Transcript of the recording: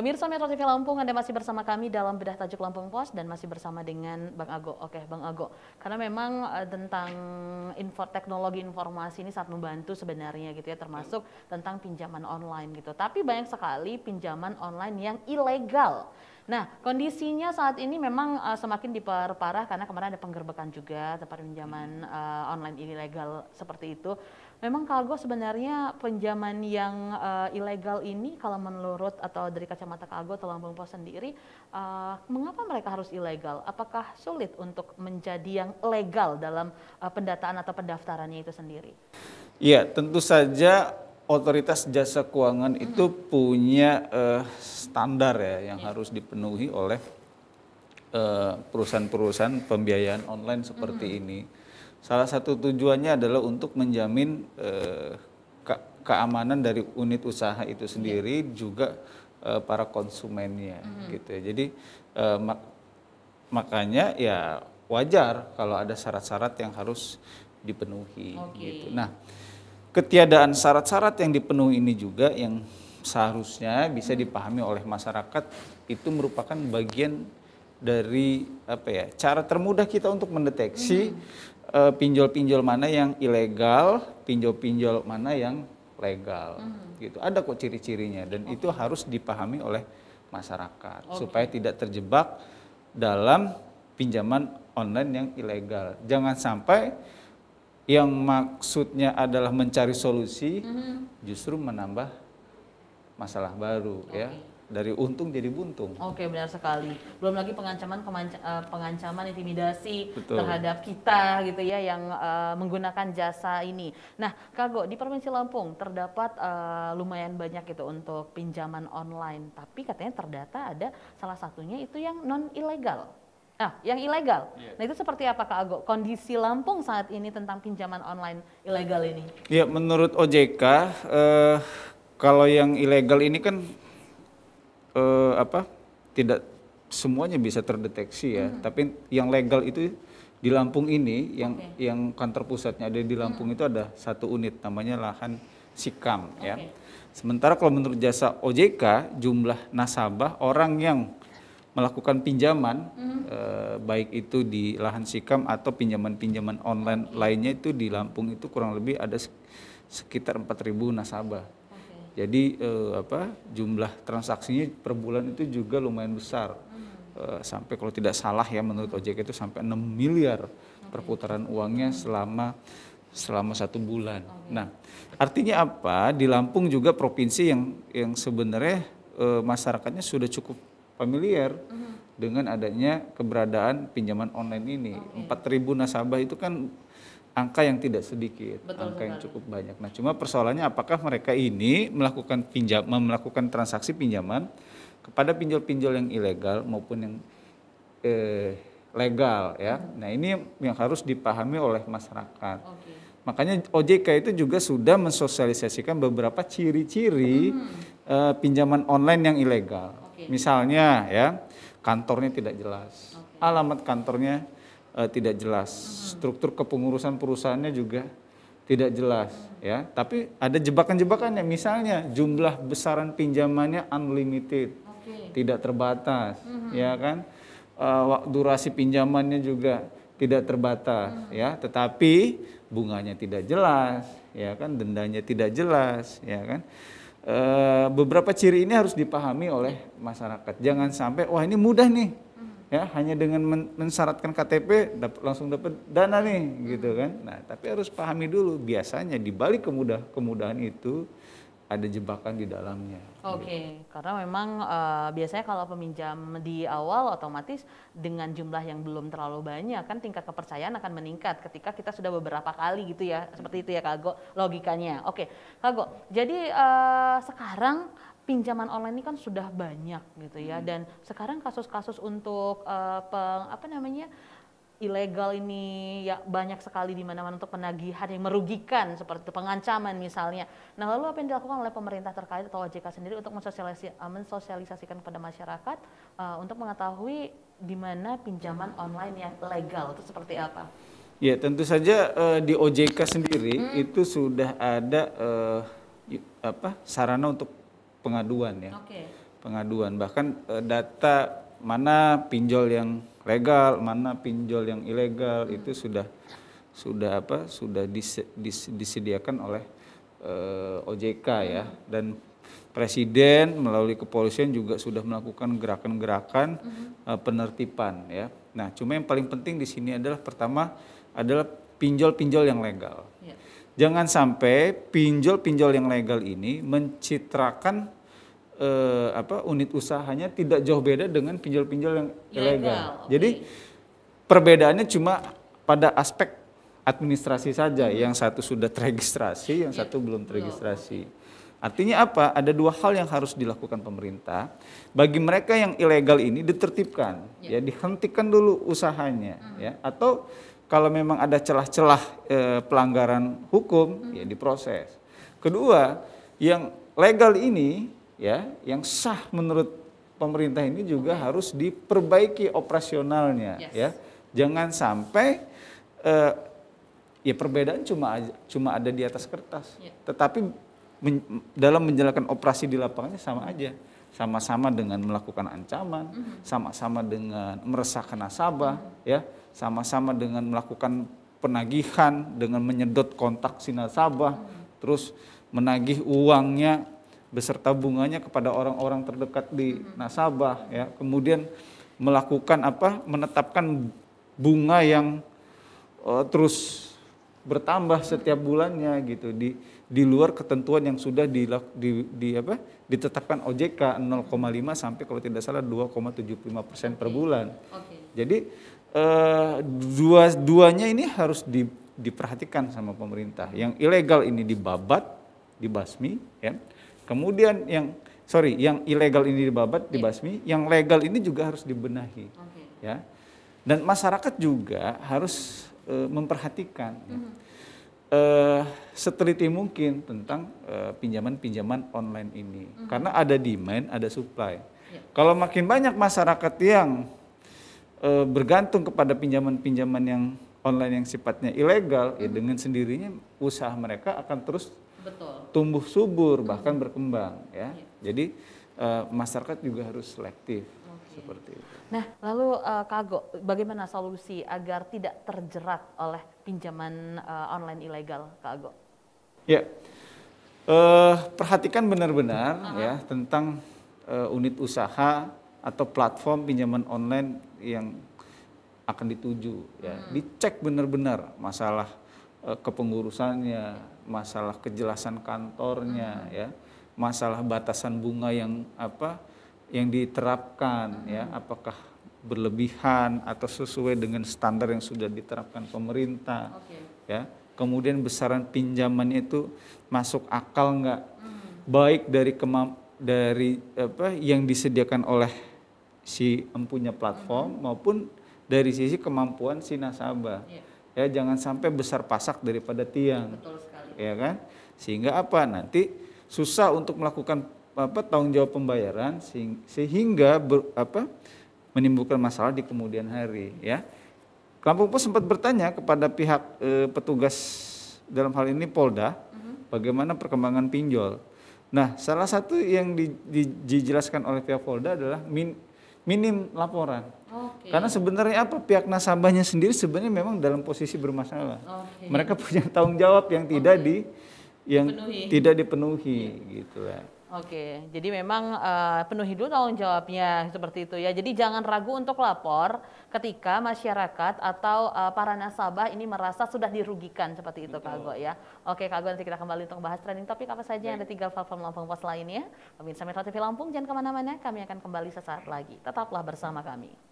Pemirsa Metro TV Lampung, Anda masih bersama kami dalam Bedah Tajuk Lampung Pos dan masih bersama dengan Bang Ago. Oke, Bang Ago, karena memang uh, tentang info teknologi informasi ini sangat membantu sebenarnya gitu ya, termasuk tentang pinjaman online gitu. Tapi banyak sekali pinjaman online yang ilegal. Nah, kondisinya saat ini memang uh, semakin diperparah karena kemarin ada penggerbekan juga tempat pinjaman uh, online ilegal seperti itu. Memang kargo sebenarnya pinjaman yang uh, ilegal ini kalau menurut atau dari kacamata kargo atau lambung Pos sendiri, uh, mengapa mereka harus ilegal? Apakah sulit untuk menjadi yang legal dalam uh, pendataan atau pendaftarannya itu sendiri? Iya, tentu saja otoritas jasa keuangan hmm. itu punya uh, standar ya yang yeah. harus dipenuhi oleh perusahaan-perusahaan pembiayaan online seperti hmm. ini Salah satu tujuannya adalah untuk menjamin eh, ke keamanan dari unit usaha itu sendiri yeah. juga eh, para konsumennya mm -hmm. gitu ya. Jadi eh, mak makanya ya wajar kalau ada syarat-syarat yang harus dipenuhi okay. gitu. Nah, ketiadaan syarat-syarat yang dipenuhi ini juga yang seharusnya bisa hmm. dipahami oleh masyarakat itu merupakan bagian dari apa ya cara termudah kita untuk mendeteksi eh, pinjol-pinjol hmm. uh, mana yang ilegal, pinjol-pinjol mana yang legal, hmm. gitu. Ada kok ciri-cirinya dan okay. itu harus dipahami oleh masyarakat okay. supaya tidak terjebak dalam pinjaman online yang ilegal. Jangan sampai yang maksudnya adalah mencari solusi mm -hmm. justru menambah masalah baru okay. ya dari untung jadi buntung. Oke, benar sekali. Belum lagi pengancaman eh, pengancaman intimidasi Betul. terhadap kita gitu ya yang uh, menggunakan jasa ini. Nah, Kago di Provinsi Lampung terdapat uh, lumayan banyak itu untuk pinjaman online, tapi katanya terdata ada salah satunya itu yang non ilegal. Nah, yang ilegal. Yeah. Nah, itu seperti apa Kak Ago? Kondisi Lampung saat ini tentang pinjaman online ilegal ini? Iya, menurut OJK uh, kalau yang ilegal ini kan uh, apa tidak semuanya bisa terdeteksi ya. Hmm. Tapi yang legal itu di Lampung ini yang okay. yang kantor pusatnya ada di Lampung hmm. itu ada satu unit namanya lahan Sikam okay. ya. Sementara kalau menurut jasa OJK jumlah nasabah orang yang melakukan pinjaman hmm. eh, baik itu di lahan Sikam atau pinjaman-pinjaman online lainnya itu di Lampung itu kurang lebih ada sekitar 4.000 nasabah. Jadi eh, apa jumlah transaksinya per bulan itu juga lumayan besar. Hmm. Eh, sampai kalau tidak salah ya menurut OJK itu sampai 6 miliar perputaran uangnya selama selama satu bulan. Nah, artinya apa? Di Lampung juga provinsi yang yang sebenarnya eh, masyarakatnya sudah cukup familiar hmm. dengan adanya keberadaan pinjaman online ini. Okay. 4.000 nasabah itu kan angka yang tidak sedikit, Betul, angka yang cukup banyak. Nah, cuma persoalannya apakah mereka ini melakukan pinjam melakukan transaksi pinjaman kepada pinjol-pinjol yang ilegal maupun yang eh, legal ya. Nah, ini yang harus dipahami oleh masyarakat. Okay. Makanya OJK itu juga sudah mensosialisasikan beberapa ciri-ciri hmm. eh, pinjaman online yang ilegal. Okay. Misalnya ya, kantornya tidak jelas. Okay. Alamat kantornya uh, tidak jelas. Struktur kepengurusan perusahaannya juga tidak jelas ya. Tapi ada jebakan-jebakannya. Misalnya jumlah besaran pinjamannya unlimited. Okay. Tidak terbatas, mm -hmm. ya kan? Uh, durasi pinjamannya juga tidak terbatas mm -hmm. ya, tetapi bunganya tidak jelas, ya kan? Dendanya tidak jelas, ya kan? Uh, beberapa ciri ini harus dipahami oleh masyarakat. Jangan sampai wah ini mudah nih ya hanya dengan men mensyaratkan KTP dap langsung dapat dana nih gitu hmm. kan nah tapi harus pahami dulu biasanya di balik kemudah kemudahan itu ada jebakan di dalamnya. Oke, okay. gitu. karena memang uh, biasanya kalau peminjam di awal otomatis dengan jumlah yang belum terlalu banyak kan tingkat kepercayaan akan meningkat ketika kita sudah beberapa kali gitu ya. Seperti itu ya Kago logikanya. Oke, okay. Kago. Jadi uh, sekarang pinjaman online ini kan sudah banyak gitu ya hmm. dan sekarang kasus-kasus untuk uh, peng, apa namanya ilegal ini ya banyak sekali di mana-mana untuk penagihan yang merugikan seperti itu, pengancaman misalnya. Nah, lalu apa yang dilakukan oleh pemerintah terkait atau OJK sendiri untuk eh, mensosialisasikan kepada masyarakat uh, untuk mengetahui di mana pinjaman online yang legal itu seperti apa? Ya, tentu saja uh, di OJK sendiri hmm. itu sudah ada uh, apa sarana untuk pengaduan ya. Okay. Pengaduan bahkan e, data mana pinjol yang legal, mana pinjol yang ilegal hmm. itu sudah sudah apa? sudah dis, dis, disediakan oleh e, OJK ya hmm. dan Presiden melalui kepolisian juga sudah melakukan gerakan-gerakan hmm. e, penertiban ya. Nah, cuma yang paling penting di sini adalah pertama adalah pinjol-pinjol yang legal. Yeah. Jangan sampai pinjol-pinjol yang legal ini mencitrakan eh, apa unit usahanya tidak jauh beda dengan pinjol-pinjol yang ilegal. Okay. Jadi perbedaannya cuma pada aspek administrasi saja. Hmm. Yang satu sudah terregistrasi, yang yeah. satu belum terregistrasi. Oh. Artinya apa? Ada dua hal yang harus dilakukan pemerintah. Bagi mereka yang ilegal ini ditertibkan, yeah. ya dihentikan dulu usahanya, hmm. ya atau kalau memang ada celah-celah e, pelanggaran hukum hmm. ya diproses. Kedua, yang legal ini ya, yang sah menurut pemerintah ini juga okay. harus diperbaiki operasionalnya yes. ya. Jangan sampai eh, ya perbedaan cuma cuma ada di atas kertas. Yeah. Tetapi men, dalam menjalankan operasi di lapangannya sama aja. Sama-sama dengan melakukan ancaman, hmm. sama-sama mm -hmm. dengan meresahkan nasabah mm -hmm. ya sama-sama dengan melakukan penagihan dengan menyedot kontak si nasabah terus menagih uangnya beserta bunganya kepada orang-orang terdekat di nasabah ya kemudian melakukan apa menetapkan bunga yang uh, terus bertambah setiap bulannya gitu di di luar ketentuan yang sudah di, di, di apa ditetapkan OJK 0,5 sampai kalau tidak salah 2,75 persen per bulan. Okay. Jadi eh, dua duanya ini harus di, diperhatikan sama pemerintah. Yang ilegal ini dibabat, dibasmi, ya. Kemudian yang sorry, yang ilegal ini dibabat, iya. dibasmi, yeah. yang legal ini juga harus dibenahi, okay. ya. Dan masyarakat juga harus uh, memperhatikan. Mm -hmm. uh, seteliti mungkin tentang eh, pinjaman-pinjaman uh, online ini. Mm -hmm. Karena ada demand, ada supply. Yeah. Kalau makin banyak masyarakat yang uh, bergantung kepada pinjaman-pinjaman yang online yang sifatnya ilegal, ya hmm. ya dengan sendirinya usaha mereka akan terus Betul. tumbuh subur bahkan berkembang ya. Yeah. Jadi uh, masyarakat juga harus selektif seperti itu. Nah, lalu uh, eh, Kago, bagaimana solusi agar tidak terjerat oleh pinjaman uh, online ilegal, Kago? Ya, uh, perhatikan benar-benar uh -huh. ya tentang uh, unit usaha atau platform pinjaman online yang akan dituju ya hmm. dicek benar-benar masalah uh, kepengurusannya masalah kejelasan kantornya hmm. ya masalah batasan bunga yang apa yang diterapkan hmm. ya apakah berlebihan atau sesuai dengan standar yang sudah diterapkan pemerintah okay. ya kemudian besaran pinjamannya itu masuk akal nggak hmm. baik dari kemamp dari apa yang disediakan oleh si empunya platform hmm. maupun dari sisi kemampuan si nasabah. Ya. ya jangan sampai besar pasak daripada tiang. Iya, betul Ya kan? Sehingga apa? Nanti susah untuk melakukan apa tanggung jawab pembayaran sehingga ber, apa menimbulkan masalah di kemudian hari ya. kelompok pus sempat bertanya kepada pihak e, petugas dalam hal ini Polda mm -hmm. bagaimana perkembangan pinjol. Nah, salah satu yang di, di, dijelaskan oleh pihak Polda adalah min, minim laporan. Okay. Karena sebenarnya apa pihak nasabahnya sendiri sebenarnya memang dalam posisi bermasalah. Okay. Mereka punya tanggung jawab yang tidak okay. di yang dipenuhi. tidak dipenuhi yeah. gitu ya. Oke, jadi memang uh, penuhi dulu tanggung jawabnya seperti itu ya. Jadi jangan ragu untuk lapor ketika masyarakat atau uh, para nasabah ini merasa sudah dirugikan seperti itu Betul. Kak Go ya. Oke Kak Go, nanti kita kembali untuk membahas trending topik apa saja yang ada tiga platform Lampung Pos lainnya. Pemirsa Metro TV Lampung jangan kemana-mana, kami akan kembali sesaat lagi. Tetaplah bersama kami.